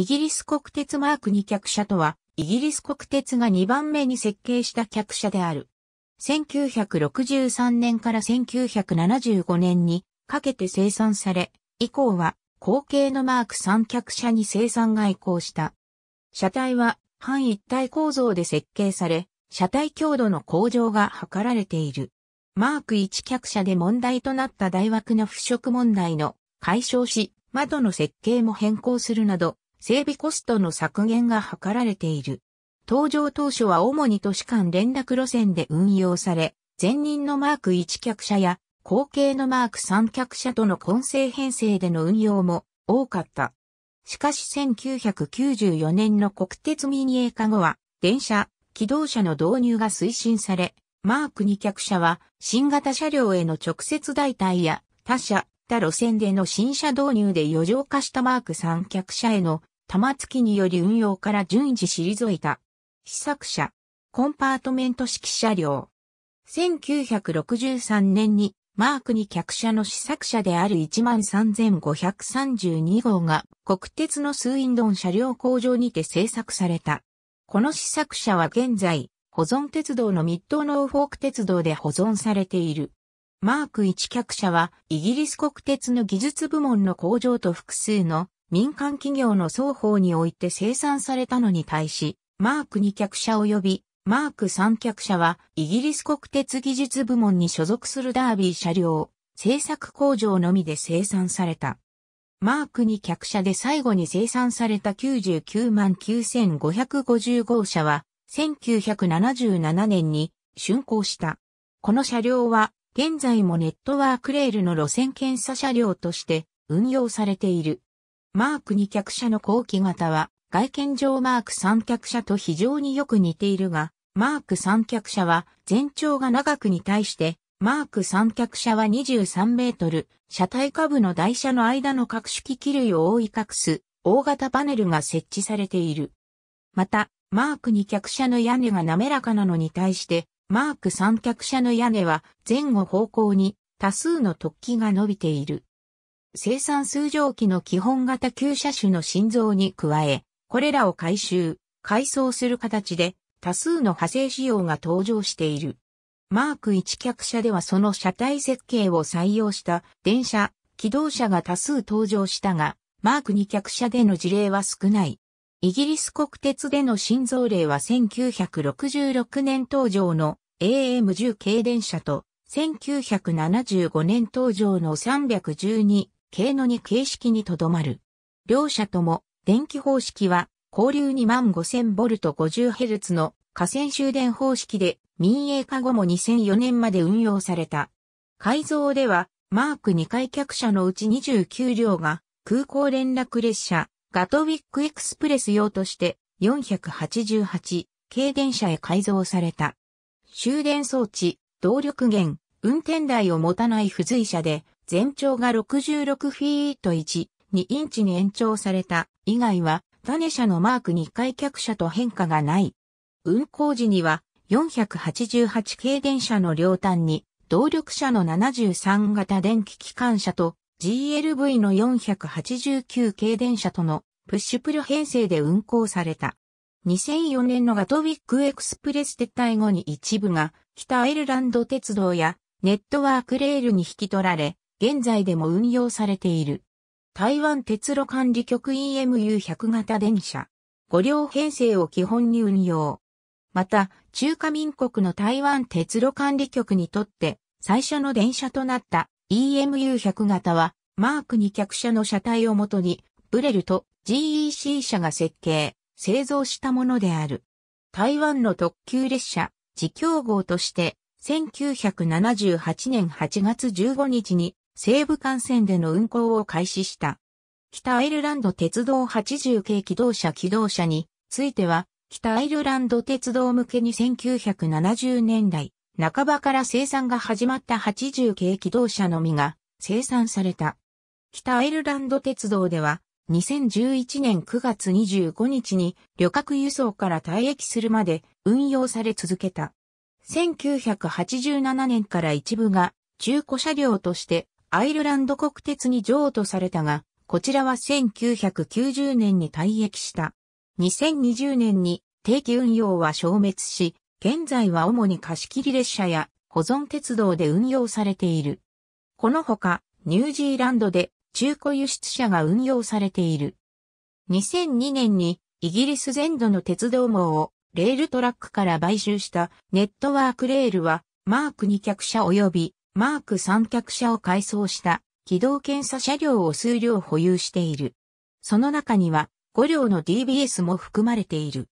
イギリス国鉄マーク2客車とは、イギリス国鉄が2番目に設計した客車である。1963年から1975年にかけて生産され、以降は後継のマーク3客車に生産が移行した。車体は半一体構造で設計され、車体強度の向上が図られている。マーク1客車で問題となった大枠の腐食問題の解消し、窓の設計も変更するなど、整備コストの削減が図られている。登場当初は主に都市間連絡路線で運用され、前任のマーク1客車や後継のマーク3客車との混成編成での運用も多かった。しかし1994年の国鉄民営化後は、電車、機動車の導入が推進され、マーク2客車は新型車両への直接代替や他社、他路線での新車導入で余剰化したマーク3客車への玉突きにより運用から順次退いた。試作車、コンパートメント式車両。1963年にマークに客車の試作車である13532号が国鉄のスーインドン車両工場にて製作された。この試作車は現在、保存鉄道のミッドノーフォーク鉄道で保存されている。マーク1客車はイギリス国鉄の技術部門の工場と複数の民間企業の双方において生産されたのに対し、マーク2客車及びマーク3客車はイギリス国鉄技術部門に所属するダービー車両、製作工場のみで生産された。マーク2客車で最後に生産された99万9550号車は1977年に竣工した。この車両は現在もネットワークレールの路線検査車両として運用されている。マーク2脚車の後期型は、外見上マーク3脚車と非常によく似ているが、マーク3脚車は全長が長くに対して、マーク3脚車は23メートル、車体下部の台車の間の各式機類を覆い隠す大型パネルが設置されている。また、マーク2脚車の屋根が滑らかなのに対して、マーク3脚車の屋根は前後方向に多数の突起が伸びている。生産数蒸気の基本型旧車種の心臓に加え、これらを回収、改装する形で多数の派生仕様が登場している。マーク1客車ではその車体設計を採用した電車、機動車が多数登場したが、マーク2客車での事例は少ない。イギリス国鉄での心臓例は1966年登場の AM10 系電車と1975年登場の312軽の2形式にとどまる。両者とも、電気方式は、交流2万 5000V50Hz の河川終電方式で、民営化後も2004年まで運用された。改造では、マーク2回客車のうち29両が、空港連絡列車、ガトウィックエクスプレス用として、488軽電車へ改造された。終電装置、動力源、運転台を持たない付随車で、全長が66フィート1、2インチに延長された以外は、種ネ社のマークに開脚車と変化がない。運行時には、488系電車の両端に、動力車の73型電気機関車と GLV の489系電車とのプッシュプル編成で運行された。2004年のガトウィックエクスプレス撤退後に一部が北アイルランド鉄道やネットワークレールに引き取られ、現在でも運用されている。台湾鉄路管理局 EMU100 型電車。5両編成を基本に運用。また、中華民国の台湾鉄路管理局にとって最初の電車となった EMU100 型は、マーク2客車の車体をもとに、ブレルと GEC 社が設計、製造したものである。台湾の特急列車、自供号として、1978年8月15日に西部幹線での運行を開始した。北アイルランド鉄道80系機動車機動車については、北アイルランド鉄道向けに1970年代半ばから生産が始まった80系機動車のみが生産された。北アイルランド鉄道では、2011年9月25日に旅客輸送から退役するまで運用され続けた。1987年から一部が中古車両としてアイルランド国鉄に譲渡されたが、こちらは1990年に退役した。2020年に定期運用は消滅し、現在は主に貸し切り列車や保存鉄道で運用されている。このほか、ニュージーランドで中古輸出車が運用されている。2002年にイギリス全土の鉄道網をレールトラックから買収したネットワークレールはマークに客車及びマーク三脚車を改装した機動検査車両を数両保有している。その中には5両の DBS も含まれている。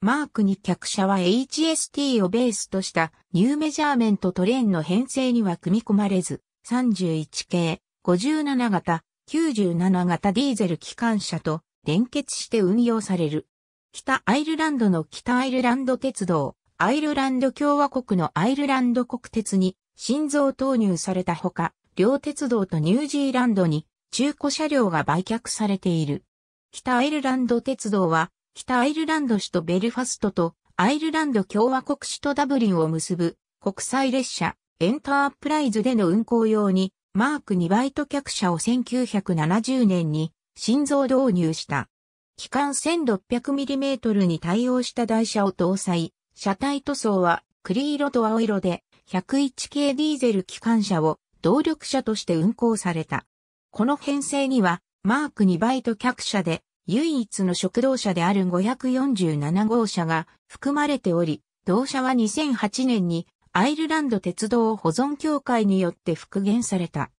マーク2客車は HST をベースとしたニューメジャーメントトレーンの編成には組み込まれず、31系、57型、97型ディーゼル機関車と連結して運用される。北アイルランドの北アイルランド鉄道、アイルランド共和国のアイルランド国鉄に心臓投入されたほか、両鉄道とニュージーランドに中古車両が売却されている。北アイルランド鉄道は、北アイルランド市とベルファストとアイルランド共和国市とダブリンを結ぶ国際列車エンタープライズでの運行用にマーク2バイト客車を1970年に心臓導入した。機関 1600mm に対応した台車を搭載、車体塗装は栗色と青色で101系ディーゼル機関車を動力車として運行された。この編成には、マーク2バイト客車で、唯一の食堂車である547号車が含まれており、同社は2008年にアイルランド鉄道保存協会によって復元された。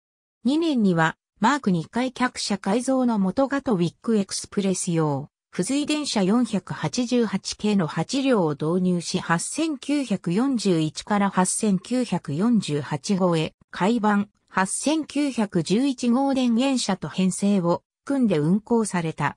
2年にはマーク2回客車改造の元型ウィックエクスプレス用。付随電車488系の8両を導入し8941から8948号へ、海盤8911号電源車と編成を組んで運行された。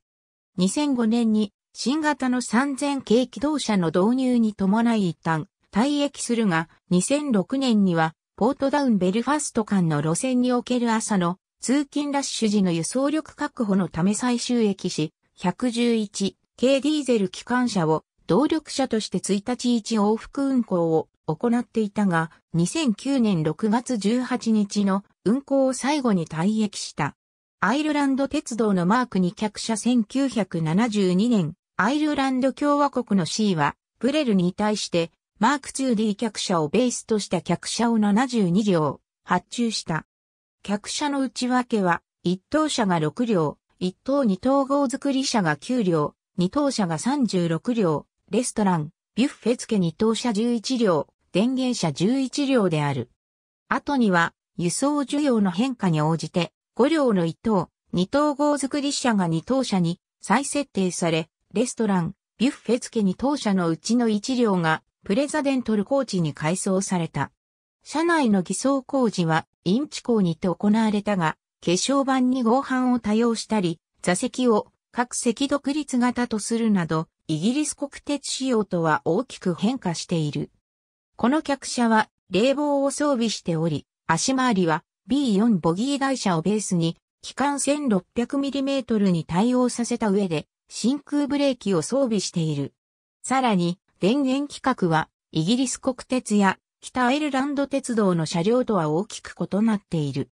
2005年に新型の3000系機動車の導入に伴い一旦退役するが、2006年にはポートダウンベルファスト間の路線における朝の通勤ラッシュ時の輸送力確保のため再収益し、111系ディーゼル機関車を動力車として1日1往復運行を行っていたが、2009年6月18日の運行を最後に退役した。アイルランド鉄道のマーク2客車1972年、アイルランド共和国の C は、プレルに対して、マーク 2D 客車をベースとした客車を72両、発注した。客車の内訳は、1等車が6両、一等二等号作り車が9両、二等車が36両、レストラン、ビュッフェ付け二等車11両、電源車11両である。後には、輸送需要の変化に応じて、5両の一等、二等号作り車が二等車に再設定され、レストラン、ビュッフェ付け二等車のうちの一両が、プレザデントルコーチに改装された。車内の偽装工事は、インチ港にて行われたが、化粧板に合板を多用したり、座席を各席独立型とするなど、イギリス国鉄仕様とは大きく変化している。この客車は冷房を装備しており、足回りは B4 ボギー台車をベースに、機関 1600mm に対応させた上で、真空ブレーキを装備している。さらに、電源規格は、イギリス国鉄や北アイルランド鉄道の車両とは大きく異なっている。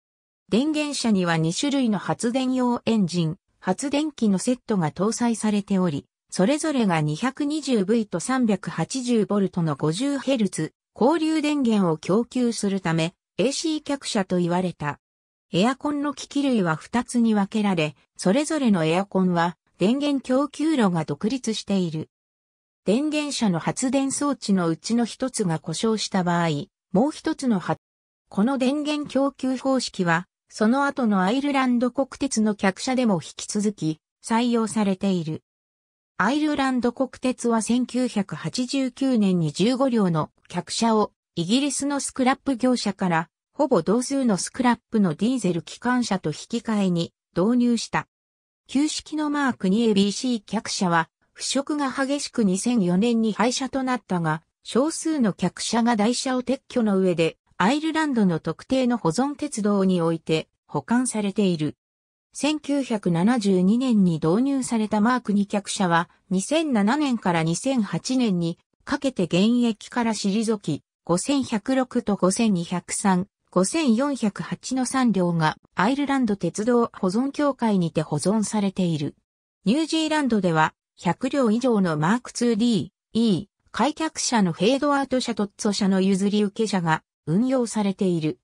電源車には2種類の発電用エンジン、発電機のセットが搭載されており、それぞれが 220V と 380V の 50Hz 交流電源を供給するため AC 客車と言われた。エアコンの機器類は2つに分けられ、それぞれのエアコンは電源供給路が独立している。電源車の発電装置のうちの一つが故障した場合、もう一つの発、この電源供給方式はその後のアイルランド国鉄の客車でも引き続き採用されている。アイルランド国鉄は1989年に15両の客車をイギリスのスクラップ業者からほぼ同数のスクラップのディーゼル機関車と引き換えに導入した。旧式のマーク 2ABC 客車は腐食が激しく2004年に廃車となったが少数の客車が台車を撤去の上でアイルランドの特定の保存鉄道において保管されている。1972年に導入されたマーク2客車は2007年から2008年にかけて現役から退き5106と5203、5408の3両がアイルランド鉄道保存協会にて保存されている。ニュージーランドでは100両以上のマーク 2D、E、開脚車のフェードアウト車とッツォ車の譲り受け車が運用されている。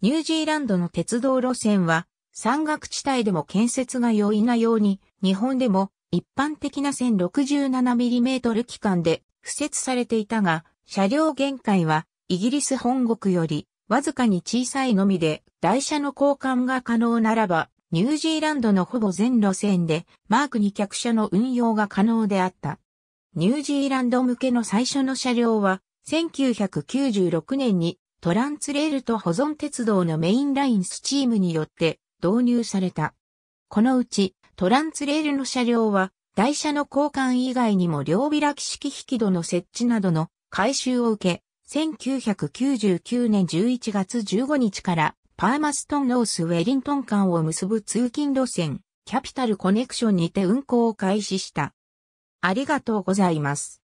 ニュージーランドの鉄道路線は、山岳地帯でも建設が容易なように、日本でも一般的な 1067mm 機関で敷設されていたが、車両限界はイギリス本国よりわずかに小さいのみで台車の交換が可能ならば、ニュージーランドのほぼ全路線でマーク2客車の運用が可能であった。ニュージーランド向けの最初の車両は1996年にトランツレールと保存鉄道のメインラインスチームによって導入された。このうちトランツレールの車両は台車の交換以外にも両開き式引き戸の設置などの改修を受け、1999年11月15日からパーマストンノースウェリントン間を結ぶ通勤路線キャピタルコネクションにて運行を開始した。ありがとうございます。